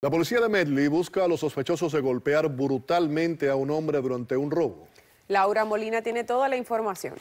La policía de Medley busca a los sospechosos de golpear brutalmente a un hombre durante un robo. Laura Molina tiene toda la información.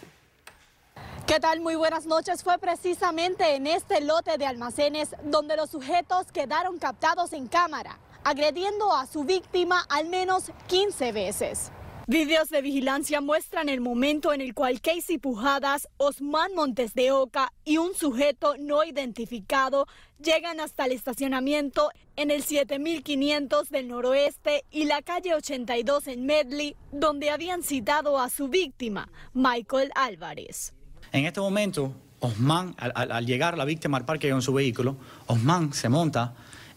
¿Qué tal? Muy buenas noches. Fue precisamente en este lote de almacenes donde los sujetos quedaron captados en cámara, agrediendo a su víctima al menos 15 veces. Videos de vigilancia muestran el momento en el cual Casey Pujadas, Osman Montes de Oca y un sujeto no identificado llegan hasta el estacionamiento en el 7500 del noroeste y la calle 82 en Medley, donde habían citado a su víctima, Michael Álvarez. En este momento, Osman, al, llegar la víctima al parque en su vehículo, Osman se monta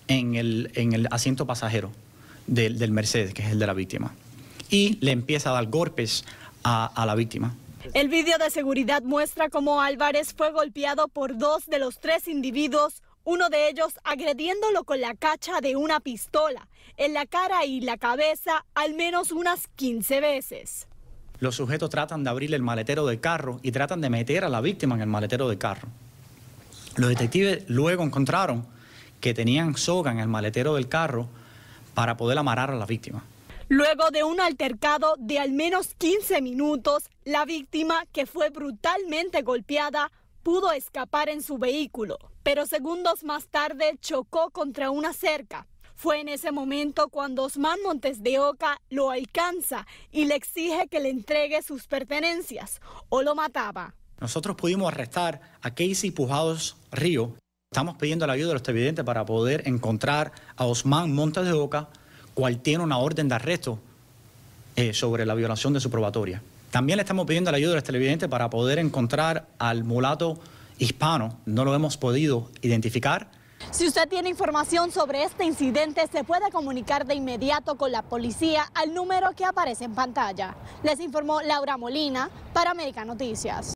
en el, en el asiento pasajero del Mercedes, que es el de la víctima y le empieza a dar golpes a, la víctima. El vídeo de seguridad muestra cómo Álvarez fue golpeado por dos de los tres individuos, uno de ellos agrediéndolo con la cacha de una pistola, en la cara y la cabeza al menos unas 15 veces. Los sujetos tratan de abrir el maletero del carro y tratan de meter a la víctima en el maletero del carro. Los detectives luego encontraron que tenían soga en el maletero del carro para poder amarrar a la víctima. Luego de un altercado de al menos 15 minutos, la víctima, que fue brutalmente golpeada, pudo escapar en su vehículo, pero segundos más tarde chocó contra una cerca. Fue en ese momento cuando Osman Montes de Oca lo alcanza y le exige que le entregue sus pertenencias o lo mataba. Nosotros pudimos arrestar a Casey Pujados Río. Estamos pidiendo la ayuda de los televidentes para poder encontrar a Osman Montes de Oca, cual tiene una orden de arresto eh, sobre la violación de su probatoria. También le estamos pidiendo la ayuda de los televidentes para poder encontrar al mulato hispano. No lo hemos podido identificar. Si usted tiene información sobre este incidente, se puede comunicar de inmediato con la policía al número que aparece en pantalla. Les informó Laura Molina para América Noticias.